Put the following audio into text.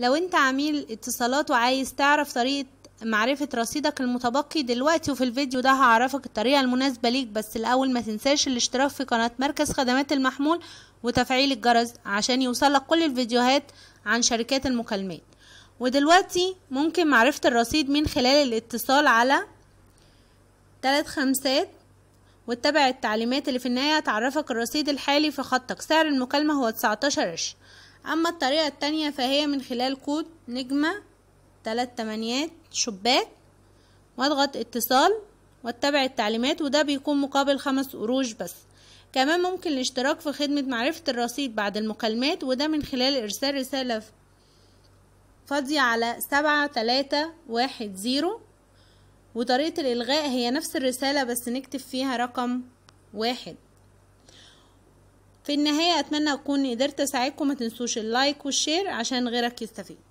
لو انت عميل اتصالات وعايز تعرف طريقة معرفة رصيدك المتبقي دلوقتي وفي الفيديو ده هعرفك الطريقة المناسبة ليك بس الأول ما تنساش الاشتراك في قناة مركز خدمات المحمول وتفعيل الجرس عشان يوصلك كل الفيديوهات عن شركات المكالمات ودلوقتي ممكن معرفة الرصيد من خلال الاتصال على تلات خمسات واتبع التعليمات اللي في النهاية هتعرفك الرصيد الحالي في خطك سعر المكالمة هو تسعتاشر قرش أما الطريقة التانية فهي من خلال كود نجمة تلات تمانيات شباك واضغط اتصال واتبع التعليمات وده بيكون مقابل خمس قروش بس كمان ممكن الاشتراك في خدمة معرفة الرصيد بعد المكالمات وده من خلال إرسال رسالة فاضية على سبعة تلاتة واحد زيرو وطريقة الإلغاء هي نفس الرسالة بس نكتب فيها رقم واحد في النهاية أتمنى أكون قدرت أساعدكم ما تنسوش اللايك والشير عشان غيرك يستفيد